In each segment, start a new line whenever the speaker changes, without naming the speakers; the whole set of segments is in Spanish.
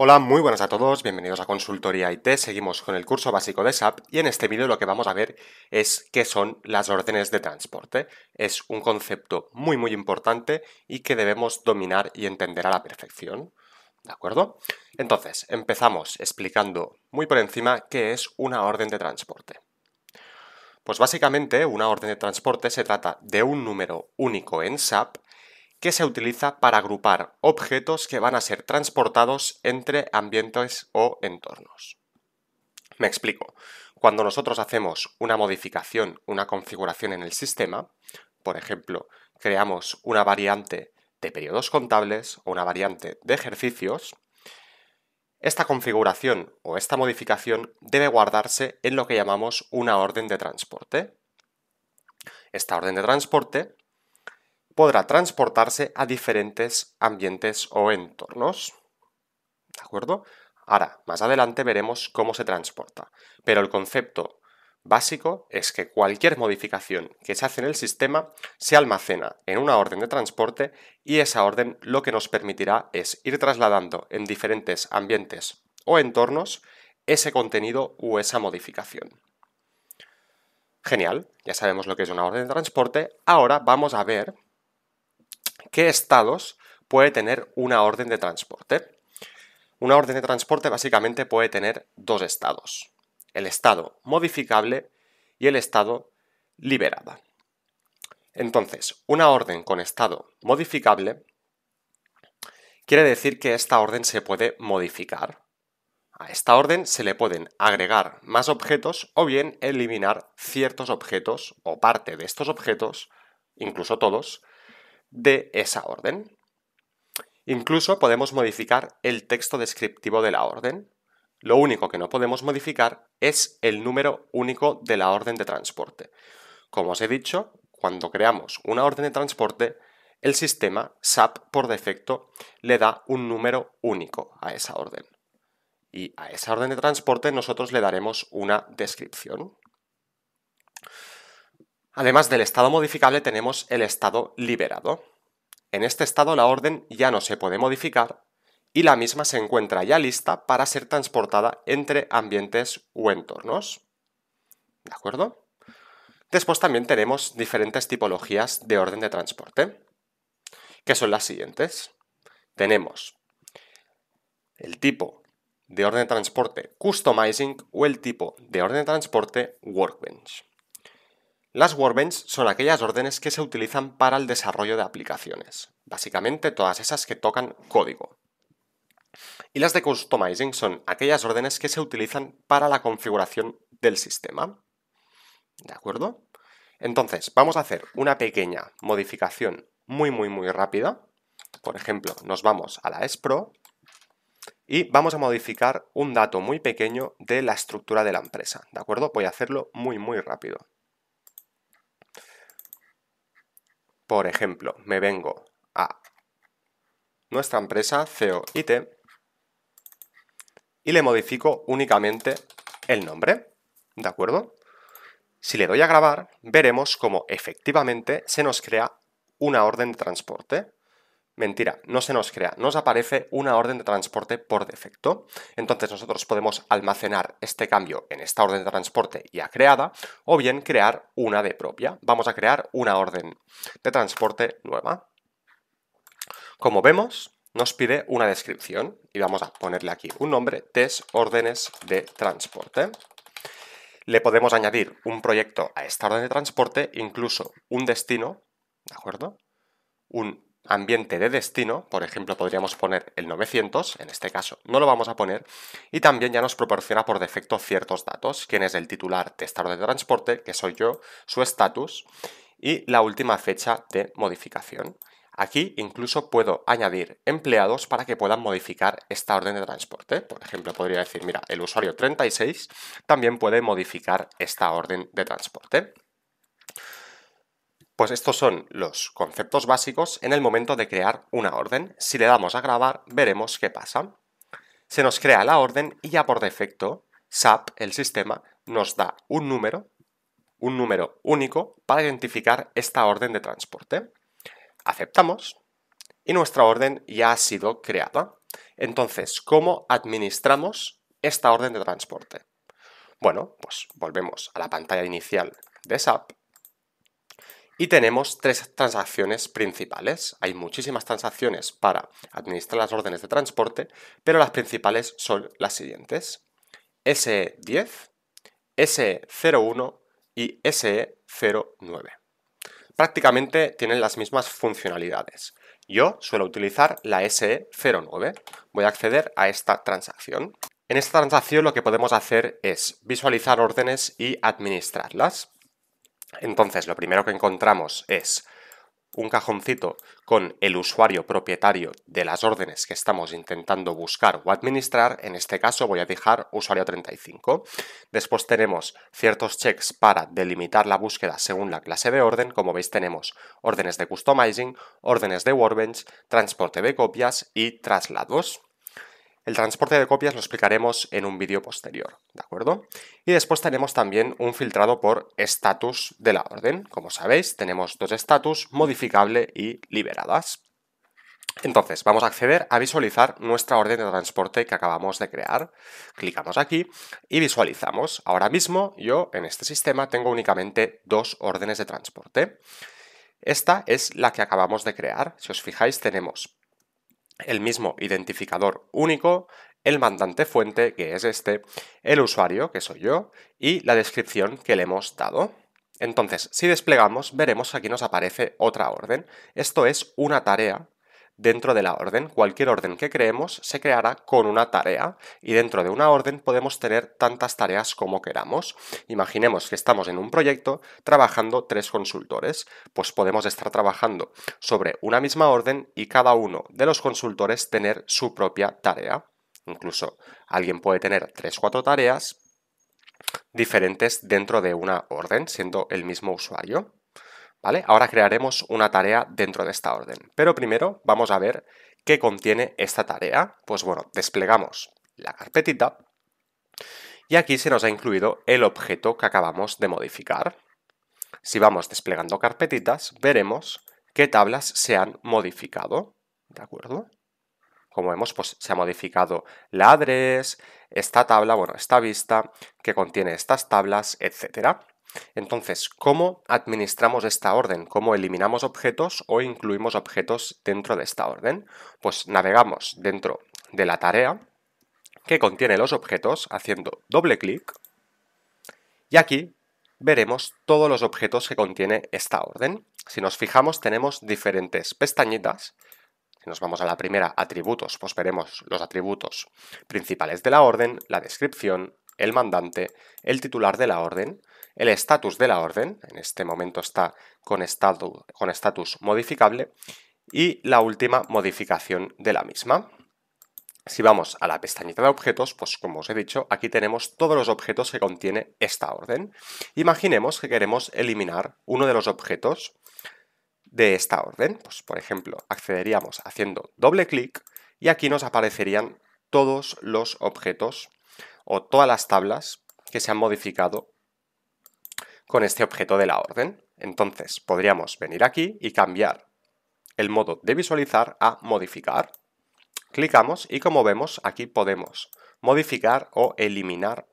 Hola, muy buenas a todos, bienvenidos a Consultoría IT, seguimos con el curso básico de SAP y en este vídeo lo que vamos a ver es qué son las órdenes de transporte. Es un concepto muy muy importante y que debemos dominar y entender a la perfección. ¿De acuerdo? Entonces, empezamos explicando muy por encima qué es una orden de transporte. Pues básicamente una orden de transporte se trata de un número único en SAP que se utiliza para agrupar objetos que van a ser transportados entre ambientes o entornos. Me explico. Cuando nosotros hacemos una modificación, una configuración en el sistema, por ejemplo, creamos una variante de periodos contables o una variante de ejercicios, esta configuración o esta modificación debe guardarse en lo que llamamos una orden de transporte. Esta orden de transporte podrá transportarse a diferentes ambientes o entornos. ¿De acuerdo? Ahora, más adelante veremos cómo se transporta, pero el concepto básico es que cualquier modificación que se hace en el sistema se almacena en una orden de transporte y esa orden lo que nos permitirá es ir trasladando en diferentes ambientes o entornos ese contenido o esa modificación. Genial, ya sabemos lo que es una orden de transporte, ahora vamos a ver qué estados puede tener una orden de transporte. Una orden de transporte básicamente puede tener dos estados, el estado modificable y el estado liberada. Entonces, una orden con estado modificable quiere decir que esta orden se puede modificar. A esta orden se le pueden agregar más objetos o bien eliminar ciertos objetos o parte de estos objetos, incluso todos, de esa orden. Incluso podemos modificar el texto descriptivo de la orden. Lo único que no podemos modificar es el número único de la orden de transporte. Como os he dicho, cuando creamos una orden de transporte, el sistema SAP por defecto le da un número único a esa orden. Y a esa orden de transporte nosotros le daremos una descripción. Además del estado modificable tenemos el estado liberado. En este estado la orden ya no se puede modificar y la misma se encuentra ya lista para ser transportada entre ambientes o entornos. ¿De acuerdo? Después también tenemos diferentes tipologías de orden de transporte, que son las siguientes. Tenemos el tipo de orden de transporte customizing o el tipo de orden de transporte workbench. Las workbench son aquellas órdenes que se utilizan para el desarrollo de aplicaciones, básicamente todas esas que tocan código. Y las de customizing son aquellas órdenes que se utilizan para la configuración del sistema. ¿De acuerdo? Entonces, vamos a hacer una pequeña modificación muy, muy, muy rápida. Por ejemplo, nos vamos a la ESPRO y vamos a modificar un dato muy pequeño de la estructura de la empresa. ¿De acuerdo? Voy a hacerlo muy, muy rápido. Por ejemplo, me vengo a nuestra empresa COIT e y le modifico únicamente el nombre, ¿de acuerdo? Si le doy a grabar, veremos cómo efectivamente se nos crea una orden de transporte. Mentira, no se nos crea, nos aparece una orden de transporte por defecto. Entonces nosotros podemos almacenar este cambio en esta orden de transporte ya creada o bien crear una de propia. Vamos a crear una orden de transporte nueva. Como vemos, nos pide una descripción y vamos a ponerle aquí un nombre, test órdenes de transporte. Le podemos añadir un proyecto a esta orden de transporte, incluso un destino, ¿de acuerdo? Un ambiente de destino, por ejemplo podríamos poner el 900, en este caso no lo vamos a poner, y también ya nos proporciona por defecto ciertos datos, quién es el titular de orden de transporte, que soy yo, su estatus y la última fecha de modificación. Aquí incluso puedo añadir empleados para que puedan modificar esta orden de transporte. Por ejemplo, podría decir, mira, el usuario 36 también puede modificar esta orden de transporte. Pues estos son los conceptos básicos en el momento de crear una orden. Si le damos a grabar, veremos qué pasa. Se nos crea la orden y ya por defecto, SAP, el sistema, nos da un número, un número único para identificar esta orden de transporte. Aceptamos y nuestra orden ya ha sido creada. Entonces, ¿cómo administramos esta orden de transporte? Bueno, pues volvemos a la pantalla inicial de SAP y tenemos tres transacciones principales. Hay muchísimas transacciones para administrar las órdenes de transporte, pero las principales son las siguientes. SE10, SE01 y SE09. Prácticamente tienen las mismas funcionalidades. Yo suelo utilizar la SE09. Voy a acceder a esta transacción. En esta transacción lo que podemos hacer es visualizar órdenes y administrarlas. Entonces, lo primero que encontramos es un cajoncito con el usuario propietario de las órdenes que estamos intentando buscar o administrar. En este caso voy a dejar usuario 35. Después tenemos ciertos checks para delimitar la búsqueda según la clase de orden. Como veis tenemos órdenes de customizing, órdenes de workbench, transporte de copias y traslados. El transporte de copias lo explicaremos en un vídeo posterior, ¿de acuerdo? Y después tenemos también un filtrado por estatus de la orden. Como sabéis, tenemos dos estatus, modificable y liberadas. Entonces, vamos a acceder a visualizar nuestra orden de transporte que acabamos de crear. Clicamos aquí y visualizamos. Ahora mismo yo en este sistema tengo únicamente dos órdenes de transporte. Esta es la que acabamos de crear. Si os fijáis, tenemos el mismo identificador único, el mandante fuente, que es este, el usuario, que soy yo, y la descripción que le hemos dado. Entonces, si desplegamos, veremos que aquí nos aparece otra orden. Esto es una tarea Dentro de la orden, cualquier orden que creemos se creará con una tarea y dentro de una orden podemos tener tantas tareas como queramos. Imaginemos que estamos en un proyecto trabajando tres consultores, pues podemos estar trabajando sobre una misma orden y cada uno de los consultores tener su propia tarea. Incluso alguien puede tener tres, o cuatro tareas diferentes dentro de una orden, siendo el mismo usuario. ¿vale? Ahora crearemos una tarea dentro de esta orden, pero primero vamos a ver qué contiene esta tarea. Pues bueno, desplegamos la carpetita y aquí se nos ha incluido el objeto que acabamos de modificar. Si vamos desplegando carpetitas, veremos qué tablas se han modificado, ¿de acuerdo? Como vemos, pues se ha modificado la adres, esta tabla, bueno, esta vista, que contiene estas tablas, etcétera. Entonces, ¿cómo administramos esta orden? ¿Cómo eliminamos objetos o incluimos objetos dentro de esta orden? Pues navegamos dentro de la tarea que contiene los objetos haciendo doble clic y aquí veremos todos los objetos que contiene esta orden. Si nos fijamos tenemos diferentes pestañitas. Si nos vamos a la primera, atributos, pues veremos los atributos principales de la orden, la descripción, el mandante, el titular de la orden el estatus de la orden, en este momento está con estatus con modificable, y la última modificación de la misma. Si vamos a la pestañita de objetos, pues como os he dicho, aquí tenemos todos los objetos que contiene esta orden. Imaginemos que queremos eliminar uno de los objetos de esta orden. Pues por ejemplo, accederíamos haciendo doble clic y aquí nos aparecerían todos los objetos o todas las tablas que se han modificado con este objeto de la orden. Entonces podríamos venir aquí y cambiar el modo de visualizar a modificar. Clicamos y como vemos aquí podemos modificar o eliminar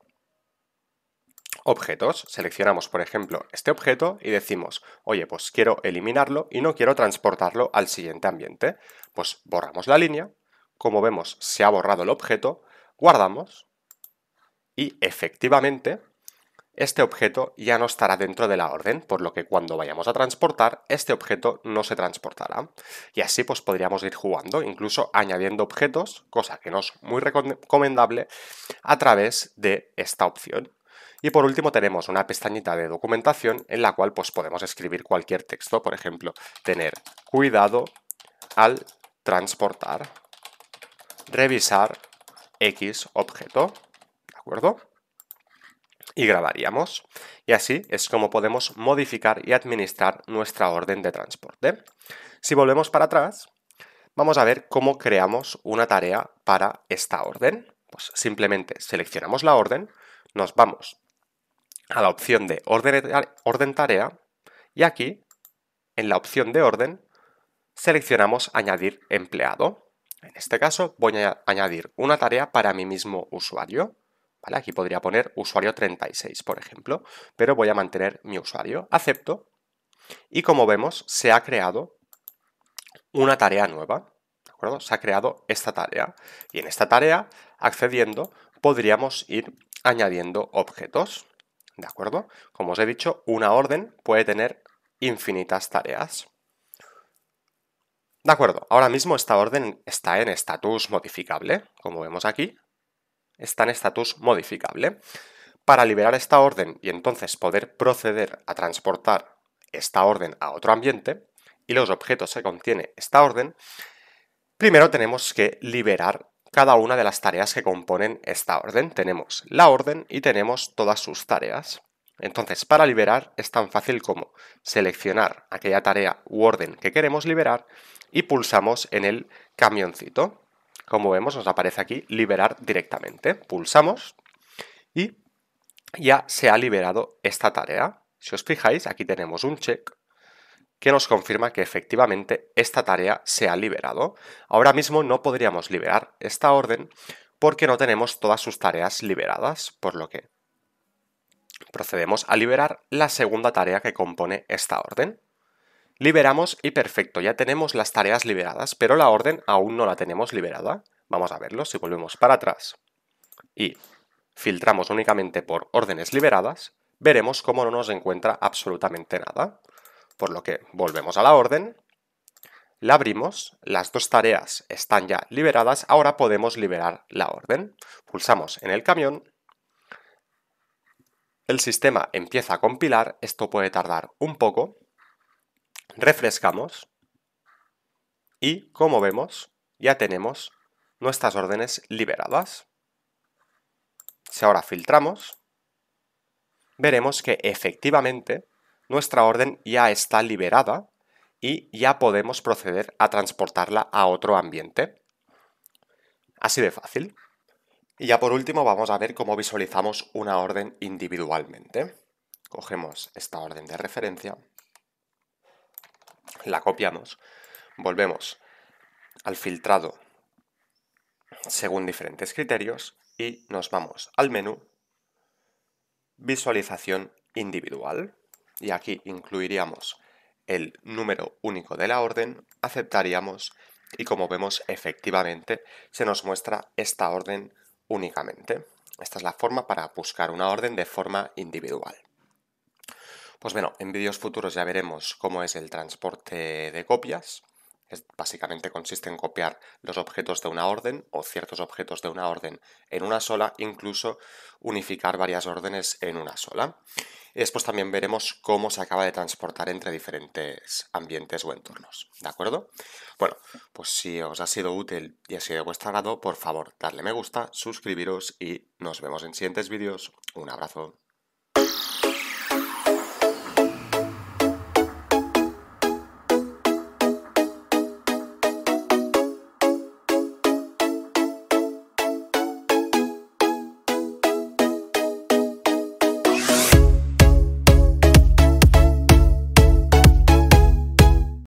objetos. Seleccionamos por ejemplo este objeto y decimos, oye pues quiero eliminarlo y no quiero transportarlo al siguiente ambiente. Pues borramos la línea, como vemos se ha borrado el objeto, guardamos y efectivamente este objeto ya no estará dentro de la orden, por lo que cuando vayamos a transportar, este objeto no se transportará. Y así pues podríamos ir jugando, incluso añadiendo objetos, cosa que no es muy recomendable, a través de esta opción. Y por último tenemos una pestañita de documentación en la cual pues podemos escribir cualquier texto, por ejemplo, tener cuidado al transportar, revisar X objeto, ¿de acuerdo? y grabaríamos. Y así es como podemos modificar y administrar nuestra orden de transporte. Si volvemos para atrás, vamos a ver cómo creamos una tarea para esta orden. Pues simplemente seleccionamos la orden, nos vamos a la opción de orden, tarea y aquí, en la opción de orden, seleccionamos añadir empleado. En este caso voy a añadir una tarea para mi mismo usuario. Aquí podría poner usuario 36, por ejemplo, pero voy a mantener mi usuario. Acepto y como vemos se ha creado una tarea nueva, ¿de acuerdo? Se ha creado esta tarea y en esta tarea, accediendo, podríamos ir añadiendo objetos, ¿de acuerdo? Como os he dicho, una orden puede tener infinitas tareas. De acuerdo, ahora mismo esta orden está en estatus modificable, como vemos aquí, está en estatus modificable. Para liberar esta orden y entonces poder proceder a transportar esta orden a otro ambiente y los objetos que contiene esta orden, primero tenemos que liberar cada una de las tareas que componen esta orden. Tenemos la orden y tenemos todas sus tareas. Entonces, para liberar es tan fácil como seleccionar aquella tarea u orden que queremos liberar y pulsamos en el camioncito. Como vemos, nos aparece aquí liberar directamente. Pulsamos y ya se ha liberado esta tarea. Si os fijáis, aquí tenemos un check que nos confirma que efectivamente esta tarea se ha liberado. Ahora mismo no podríamos liberar esta orden porque no tenemos todas sus tareas liberadas, por lo que procedemos a liberar la segunda tarea que compone esta orden. Liberamos y perfecto, ya tenemos las tareas liberadas, pero la orden aún no la tenemos liberada. Vamos a verlo si volvemos para atrás y filtramos únicamente por órdenes liberadas, veremos cómo no nos encuentra absolutamente nada. Por lo que volvemos a la orden, la abrimos, las dos tareas están ya liberadas, ahora podemos liberar la orden. Pulsamos en el camión, el sistema empieza a compilar, esto puede tardar un poco, refrescamos y como vemos ya tenemos nuestras órdenes liberadas. Si ahora filtramos, veremos que efectivamente nuestra orden ya está liberada y ya podemos proceder a transportarla a otro ambiente. Así de fácil. Y ya por último vamos a ver cómo visualizamos una orden individualmente. Cogemos esta orden de referencia la copiamos, volvemos al filtrado según diferentes criterios y nos vamos al menú visualización individual y aquí incluiríamos el número único de la orden, aceptaríamos y como vemos efectivamente se nos muestra esta orden únicamente. Esta es la forma para buscar una orden de forma individual. Pues bueno, en vídeos futuros ya veremos cómo es el transporte de copias. Es, básicamente consiste en copiar los objetos de una orden o ciertos objetos de una orden en una sola, incluso unificar varias órdenes en una sola. Y después también veremos cómo se acaba de transportar entre diferentes ambientes o entornos. ¿De acuerdo? Bueno, pues si os ha sido útil y ha sido de vuestro agrado, por favor, darle me gusta, suscribiros y nos vemos en siguientes vídeos. Un abrazo.